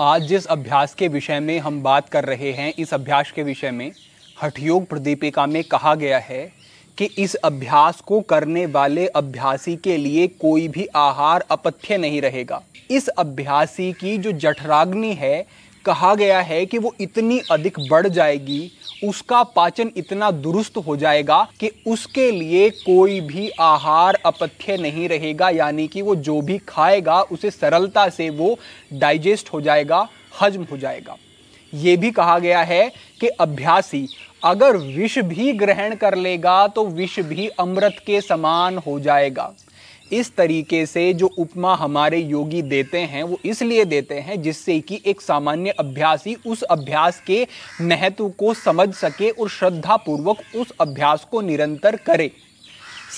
आज जिस अभ्यास के विषय में हम बात कर रहे हैं इस अभ्यास के विषय में हठयोग प्रदीपिका में कहा गया है कि इस अभ्यास को करने वाले अभ्यासी के लिए कोई भी आहार अपथ्य नहीं रहेगा इस अभ्यासी की जो जठराग्नि है कहा गया है कि वो इतनी अधिक बढ़ जाएगी उसका पाचन इतना दुरुस्त हो जाएगा कि उसके लिए कोई भी आहार अपथ्य नहीं रहेगा यानी कि वो जो भी खाएगा उसे सरलता से वो डाइजेस्ट हो जाएगा हजम हो जाएगा ये भी कहा गया है कि अभ्यासी अगर विष भी ग्रहण कर लेगा तो विष भी अमृत के समान हो जाएगा इस तरीके से जो उपमा हमारे योगी देते हैं वो इसलिए देते हैं जिससे कि एक सामान्य अभ्यासी उस अभ्यास के महत्व को समझ सके और श्रद्धापूर्वक उस अभ्यास को निरंतर करे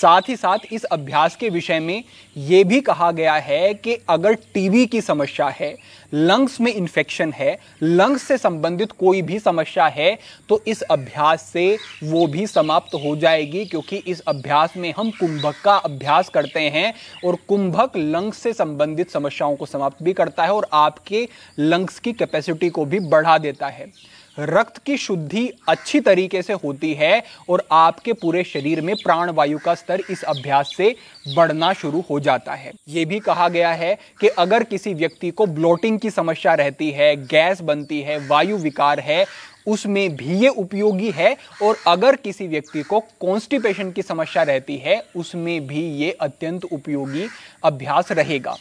साथ ही साथ इस अभ्यास के विषय में ये भी कहा गया है कि अगर टीबी की समस्या है लंग्स में इन्फेक्शन है लंग्स से संबंधित कोई भी समस्या है तो इस अभ्यास से वो भी समाप्त हो जाएगी क्योंकि इस अभ्यास में हम कुंभक का अभ्यास करते हैं और कुंभक लंग्स से संबंधित समस्याओं को समाप्त भी करता है और आपके लंग्स की कैपेसिटी को भी बढ़ा देता है रक्त की शुद्धि अच्छी तरीके से होती है और आपके पूरे शरीर में प्राणवायु का स्तर इस अभ्यास से बढ़ना शुरू हो जाता है ये भी कहा गया है कि अगर किसी व्यक्ति को ब्लोटिंग की समस्या रहती है गैस बनती है वायु विकार है उसमें भी ये उपयोगी है और अगर किसी व्यक्ति को कॉन्स्टिपेशन की समस्या रहती है उसमें भी ये अत्यंत उपयोगी अभ्यास रहेगा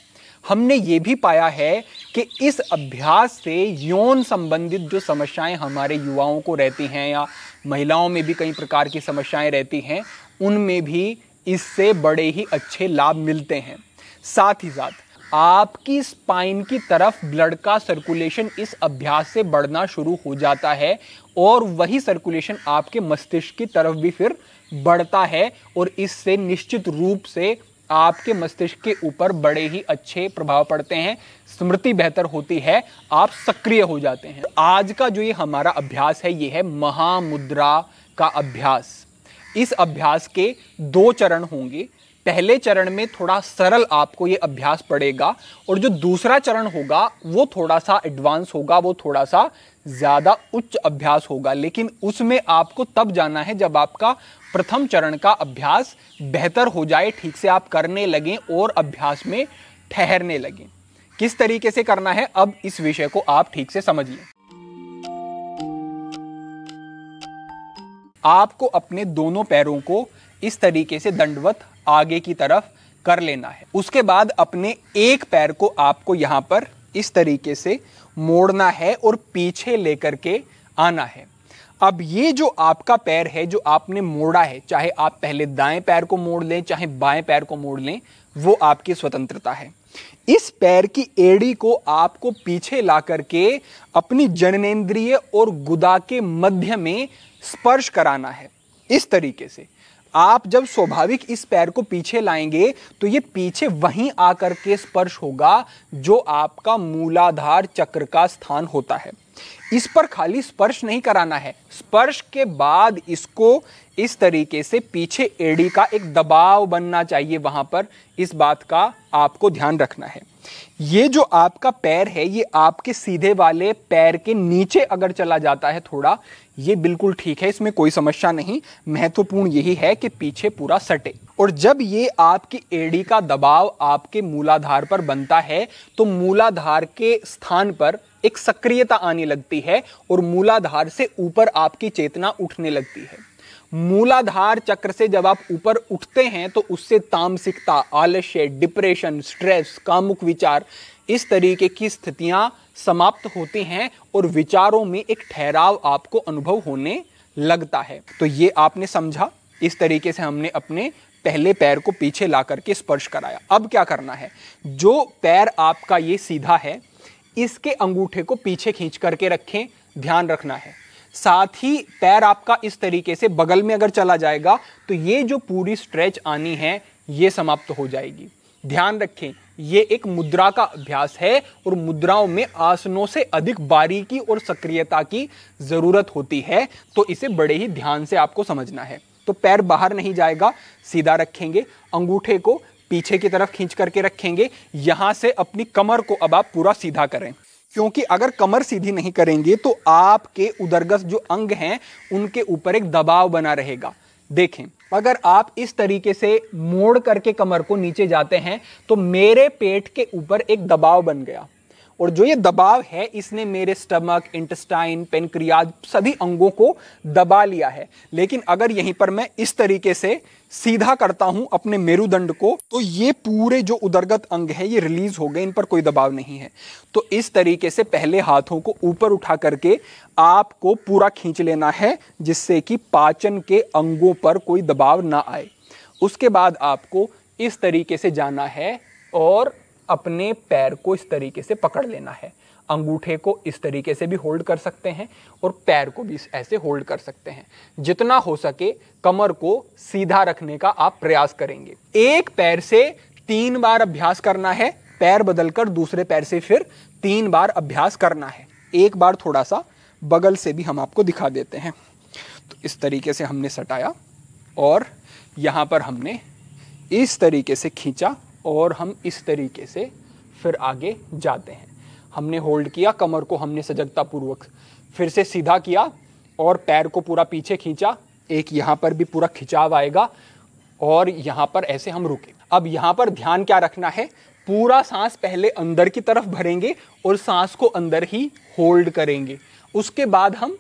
हमने ये भी पाया है कि इस अभ्यास से यौन संबंधित जो समस्याएं हमारे युवाओं को रहती हैं या महिलाओं में भी कई प्रकार की समस्याएं रहती हैं उनमें भी इससे बड़े ही अच्छे लाभ मिलते हैं साथ ही साथ आपकी स्पाइन की तरफ ब्लड का सर्कुलेशन इस अभ्यास से बढ़ना शुरू हो जाता है और वही सर्कुलेशन आपके मस्तिष्क की तरफ भी फिर बढ़ता है और इससे निश्चित रूप से आपके मस्तिष्क के ऊपर बड़े ही अच्छे प्रभाव पड़ते हैं स्मृति बेहतर होती है आप सक्रिय हो जाते हैं आज का जो ये हमारा अभ्यास है ये है महामुद्रा का अभ्यास इस अभ्यास के दो चरण होंगे पहले चरण में थोड़ा सरल आपको ये अभ्यास पड़ेगा और जो दूसरा चरण होगा वो थोड़ा सा एडवांस होगा वो थोड़ा सा ज़्यादा उच्च अभ्यास होगा लेकिन उसमें आपको तब जाना है जब आपका प्रथम चरण का अभ्यास बेहतर हो जाए ठीक से आप करने लगें और अभ्यास में ठहरने लगें किस तरीके से करना है अब इस विषय को आप ठीक से समझिए आपको अपने दोनों पैरों को इस तरीके से दंडवत आगे की तरफ कर लेना है उसके बाद अपने एक पैर को आपको यहां पर इस तरीके से मोड़ना है और पीछे लेकर के आना है अब ये जो आपका पैर है जो आपने मोड़ा है चाहे आप पहले दाएं पैर को मोड़ लें चाहे बाएं पैर को मोड़ लें वो आपकी स्वतंत्रता है इस पैर की एड़ी को आपको पीछे ला करके अपनी जननेन्द्रिय और गुदा के मध्य में स्पर्श कराना है इस तरीके से आप जब स्वाभाविक इस पैर को पीछे लाएंगे तो ये पीछे वहीं आकर के स्पर्श होगा जो आपका मूलाधार चक्र का स्थान होता है इस पर खाली स्पर्श नहीं कराना है स्पर्श के बाद इसको इस तरीके से पीछे एडी का एक दबाव बनना चाहिए वहां पर इस बात का आपको ध्यान रखना है ये जो आपका पैर है ये आपके सीधे वाले पैर के नीचे अगर चला जाता है थोड़ा ये बिल्कुल ठीक है इसमें कोई समस्या नहीं महत्वपूर्ण यही है कि पीछे पूरा सटे और जब ये आपकी एडी का दबाव आपके मूलाधार पर बनता है तो मूलाधार के स्थान पर एक सक्रियता आने लगती है और मूलाधार से ऊपर आपकी चेतना उठने लगती है मूलाधार चक्र से जब आप ऊपर उठते हैं तो उससे तामसिकता आलस्य डिप्रेशन स्ट्रेस कामुक विचार इस तरीके की स्थितियां समाप्त होती हैं और विचारों में एक ठहराव आपको अनुभव होने लगता है तो ये आपने समझा इस तरीके से हमने अपने पहले पैर को पीछे ला करके स्पर्श कराया अब क्या करना है जो पैर आपका ये सीधा है इसके अंगूठे को पीछे खींच करके रखें ध्यान रखना है साथ ही पैर आपका इस तरीके से बगल में अगर चला जाएगा तो ये जो पूरी स्ट्रेच आनी है ये समाप्त हो जाएगी ध्यान रखें ये एक मुद्रा का अभ्यास है और मुद्राओं में आसनों से अधिक बारीकी और सक्रियता की ज़रूरत होती है तो इसे बड़े ही ध्यान से आपको समझना है तो पैर बाहर नहीं जाएगा सीधा रखेंगे अंगूठे को पीछे की तरफ खींच करके रखेंगे यहां से अपनी कमर को अब आप पूरा सीधा करें क्योंकि अगर कमर सीधी नहीं करेंगे तो आपके उदरगस जो अंग हैं उनके ऊपर एक दबाव बना रहेगा देखें अगर आप इस तरीके से मोड़ करके कमर को नीचे जाते हैं तो मेरे पेट के ऊपर एक दबाव बन गया और जो ये दबाव है इसने मेरे स्टमक इंटेस्टाइन पेनक्रियाज सभी अंगों को दबा लिया है लेकिन अगर यहीं पर मैं इस तरीके से सीधा करता हूं अपने मेरुदंड को तो ये पूरे जो उदरगत अंग है ये रिलीज हो गए इन पर कोई दबाव नहीं है तो इस तरीके से पहले हाथों को ऊपर उठा करके आपको पूरा खींच लेना है जिससे कि पाचन के अंगों पर कोई दबाव ना आए उसके बाद आपको इस तरीके से जाना है और अपने पैर को इस तरीके से पकड़ लेना है अंगूठे को इस तरीके से भी होल्ड कर सकते हैं और पैर को भी ऐसे होल्ड कर सकते हैं जितना हो सके कमर को सीधा रखने का आप प्रयास करेंगे एक पैर से तीन बार अभ्यास करना है पैर बदलकर दूसरे पैर से फिर तीन बार अभ्यास करना है एक बार थोड़ा सा बगल से भी हम आपको दिखा देते हैं तो इस तरीके से हमने सटाया और यहाँ पर हमने इस तरीके से खींचा और हम इस तरीके से फिर आगे जाते हैं हमने होल्ड किया कमर को हमने सजगता पूर्वक फिर से सीधा किया और पैर को पूरा पीछे खींचा एक यहाँ पर भी पूरा खिंचाव आएगा और यहाँ पर ऐसे हम रुके अब यहाँ पर ध्यान क्या रखना है पूरा सांस पहले अंदर की तरफ भरेंगे और सांस को अंदर ही होल्ड करेंगे उसके बाद हम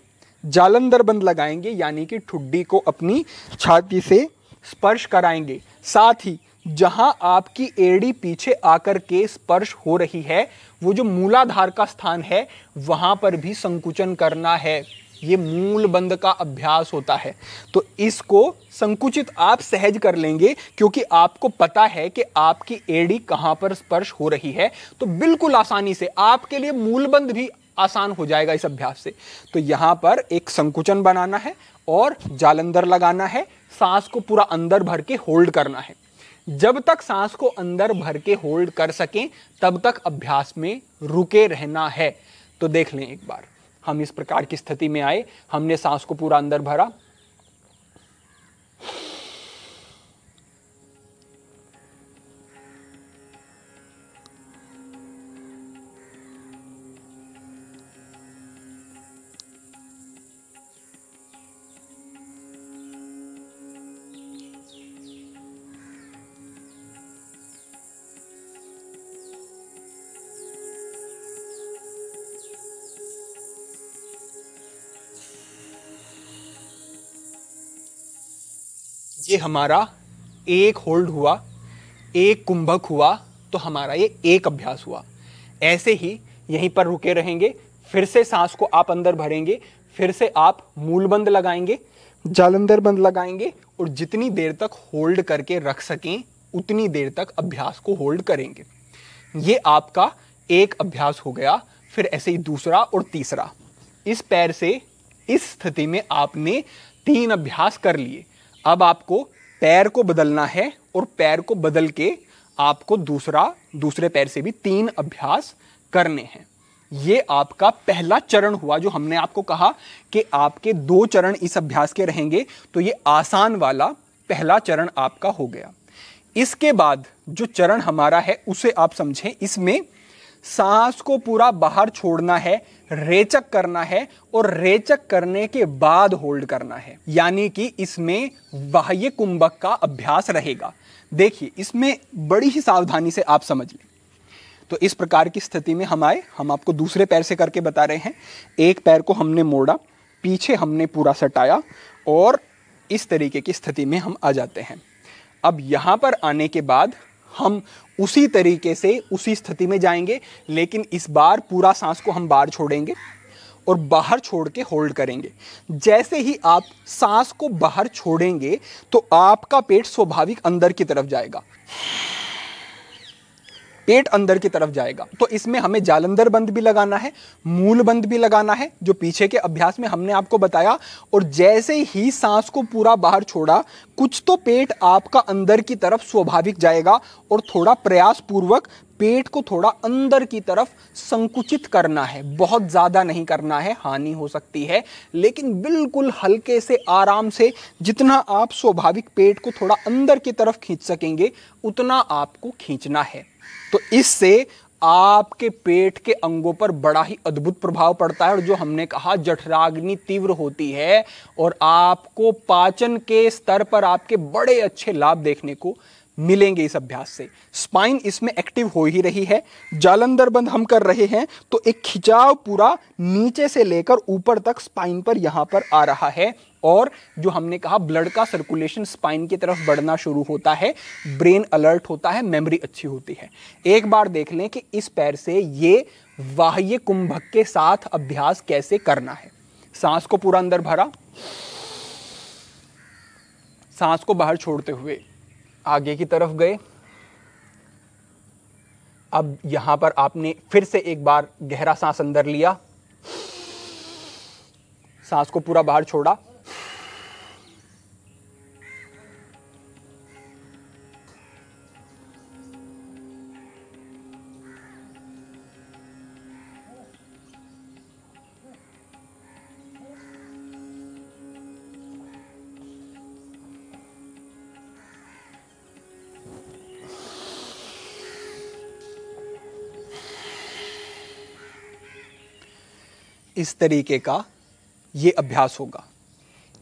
जालंधर बंद लगाएंगे यानी कि ठुड्डी को अपनी छाती से स्पर्श कराएंगे साथ ही जहां आपकी एड़ी पीछे आकर के स्पर्श हो रही है वो जो मूलाधार का स्थान है वहां पर भी संकुचन करना है ये मूल बंद का अभ्यास होता है तो इसको संकुचित आप सहज कर लेंगे क्योंकि आपको पता है कि आपकी एड़ी कहां पर स्पर्श हो रही है तो बिल्कुल आसानी से आपके लिए मूल बंद भी आसान हो जाएगा इस अभ्यास से तो यहां पर एक संकुचन बनाना है और जालंधर लगाना है सांस को पूरा अंदर भर के होल्ड करना है जब तक सांस को अंदर भर के होल्ड कर सकें तब तक अभ्यास में रुके रहना है तो देख लें एक बार हम इस प्रकार की स्थिति में आए हमने सांस को पूरा अंदर भरा ये हमारा एक होल्ड हुआ एक कुंभक हुआ तो हमारा ये एक अभ्यास हुआ ऐसे ही यहीं पर रुके रहेंगे फिर से सांस को आप अंदर भरेंगे फिर से आप मूल बंद लगाएंगे जालंधर बंद लगाएंगे और जितनी देर तक होल्ड करके रख सकें उतनी देर तक अभ्यास को होल्ड करेंगे ये आपका एक अभ्यास हो गया फिर ऐसे ही दूसरा और तीसरा इस पैर से इस स्थिति में आपने तीन अभ्यास कर लिए अब आपको पैर को बदलना है और पैर को बदल के आपको दूसरा दूसरे पैर से भी तीन अभ्यास करने हैं ये आपका पहला चरण हुआ जो हमने आपको कहा कि आपके दो चरण इस अभ्यास के रहेंगे तो ये आसान वाला पहला चरण आपका हो गया इसके बाद जो चरण हमारा है उसे आप समझें इसमें सांस को पूरा बाहर छोड़ना है रेचक करना है और रेचक करने के बाद होल्ड करना है यानी कि इसमें बाह्य कुंभक का अभ्यास रहेगा देखिए इसमें बड़ी ही सावधानी से आप समझ लें तो इस प्रकार की स्थिति में हम आए हम आपको दूसरे पैर से करके बता रहे हैं एक पैर को हमने मोड़ा पीछे हमने पूरा सटाया और इस तरीके की स्थिति में हम आ जाते हैं अब यहां पर आने के बाद हम उसी तरीके से उसी स्थिति में जाएंगे लेकिन इस बार पूरा सांस को हम बाहर छोड़ेंगे और बाहर छोड़ के होल्ड करेंगे जैसे ही आप सांस को बाहर छोड़ेंगे तो आपका पेट स्वाभाविक अंदर की तरफ जाएगा पेट अंदर की तरफ जाएगा तो इसमें हमें जालंधर बंद भी लगाना है मूल बंद भी लगाना है जो पीछे के अभ्यास में हमने आपको बताया और जैसे ही सांस को पूरा बाहर छोड़ा कुछ तो पेट आपका अंदर की तरफ स्वाभाविक जाएगा और थोड़ा प्रयास पूर्वक पेट को थोड़ा अंदर की तरफ संकुचित करना है बहुत ज़्यादा नहीं करना है हानि हो सकती है लेकिन बिल्कुल हल्के से आराम से जितना आप स्वाभाविक पेट को थोड़ा अंदर की तरफ खींच सकेंगे उतना आपको खींचना है तो इससे आपके पेट के अंगों पर बड़ा ही अद्भुत प्रभाव पड़ता है और जो हमने कहा जठराग्नि तीव्र होती है और आपको पाचन के स्तर पर आपके बड़े अच्छे लाभ देखने को मिलेंगे इस अभ्यास से स्पाइन इसमें एक्टिव हो ही रही है जालंधर बंद हम कर रहे हैं तो एक खिंचाव पूरा नीचे से लेकर ऊपर तक स्पाइन पर यहां पर आ रहा है और जो हमने कहा ब्लड का सर्कुलेशन स्पाइन की तरफ बढ़ना शुरू होता है ब्रेन अलर्ट होता है मेमोरी अच्छी होती है एक बार देख लें कि इस पैर से ये बाह्य कुंभक के साथ अभ्यास कैसे करना है सांस को पूरा अंदर भरा सांस को बाहर छोड़ते हुए आगे की तरफ गए अब यहां पर आपने फिर से एक बार गहरा सांस अंदर लिया सांस को पूरा बाहर छोड़ा इस तरीके का ये अभ्यास होगा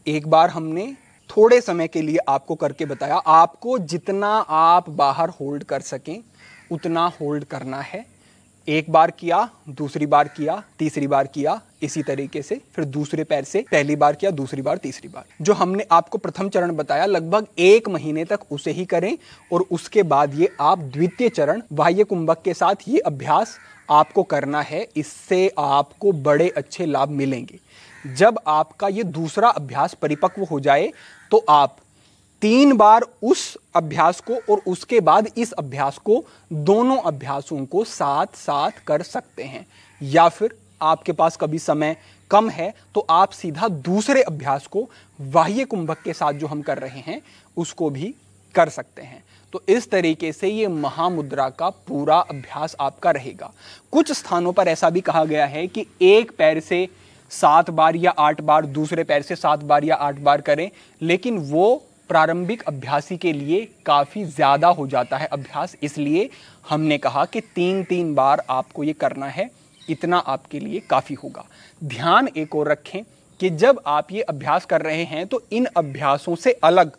एक बार हमने थोड़े समय के लिए आपको करके बताया आपको जितना आप बाहर होल्ड कर सकें उतना होल्ड करना है एक बार किया दूसरी बार किया तीसरी बार किया इसी तरीके से फिर दूसरे पैर से पहली बार किया दूसरी बार तीसरी बार जो हमने आपको प्रथम चरण बताया लगभग एक महीने तक उसे ही करें और उसके बाद ये आप द्वितीय चरण बाह्य कुंभक के साथ ये अभ्यास आपको करना है इससे आपको बड़े अच्छे लाभ मिलेंगे जब आपका ये दूसरा अभ्यास परिपक्व हो जाए तो आप तीन बार उस अभ्यास को और उसके बाद इस अभ्यास को दोनों अभ्यासों को साथ साथ कर सकते हैं या फिर आपके पास कभी समय कम है तो आप सीधा दूसरे अभ्यास को बाह्य कुंभक के साथ जो हम कर रहे हैं उसको भी कर सकते हैं तो इस तरीके से ये महामुद्रा का पूरा अभ्यास आपका रहेगा कुछ स्थानों पर ऐसा भी कहा गया है कि एक पैर से सात बार या आठ बार दूसरे पैर से सात बार या आठ बार करें लेकिन वो प्रारंभिक अभ्यासी के लिए काफ़ी ज़्यादा हो जाता है अभ्यास इसलिए हमने कहा कि तीन तीन बार आपको ये करना है इतना आपके लिए काफ़ी होगा ध्यान एक और रखें कि जब आप ये अभ्यास कर रहे हैं तो इन अभ्यासों से अलग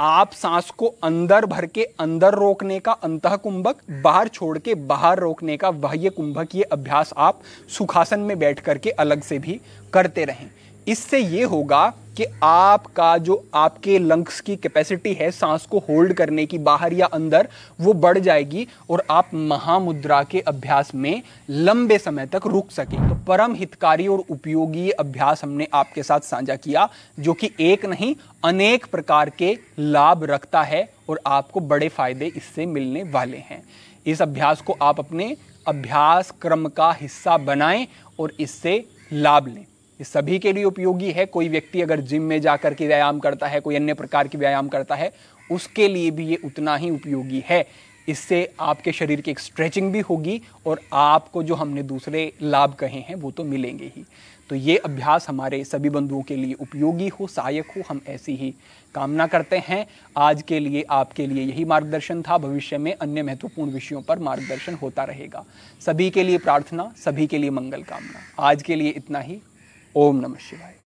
आप सांस को अंदर भर के अंदर रोकने का अंत कुंभक बाहर छोड़ के बाहर रोकने का बाह्य कुंभक ये अभ्यास आप सुखासन में बैठ करके अलग से भी करते रहें इससे ये होगा कि आपका जो आपके लंग्स की कैपेसिटी है सांस को होल्ड करने की बाहर या अंदर वो बढ़ जाएगी और आप महामुद्रा के अभ्यास में लंबे समय तक रुक सकें तो परम हितकारी और उपयोगी अभ्यास हमने आपके साथ साझा किया जो कि एक नहीं अनेक प्रकार के लाभ रखता है और आपको बड़े फायदे इससे मिलने वाले हैं इस अभ्यास को आप अपने अभ्यास क्रम का हिस्सा बनाएं और इससे लाभ लें ये सभी के लिए उपयोगी है कोई व्यक्ति अगर जिम में जा कर के व्यायाम करता है कोई अन्य प्रकार की व्यायाम करता है उसके लिए भी ये उतना ही उपयोगी है इससे आपके शरीर की एक स्ट्रेचिंग भी होगी और आपको जो हमने दूसरे लाभ कहे हैं वो तो मिलेंगे ही तो ये अभ्यास हमारे सभी बंधुओं के लिए उपयोगी हो सहायक हो हम ऐसी ही कामना करते हैं आज के लिए आपके लिए यही मार्गदर्शन था भविष्य में अन्य महत्वपूर्ण विषयों पर मार्गदर्शन होता रहेगा सभी के लिए प्रार्थना सभी के लिए मंगल कामना आज के लिए इतना ही ओम नमः शिवाय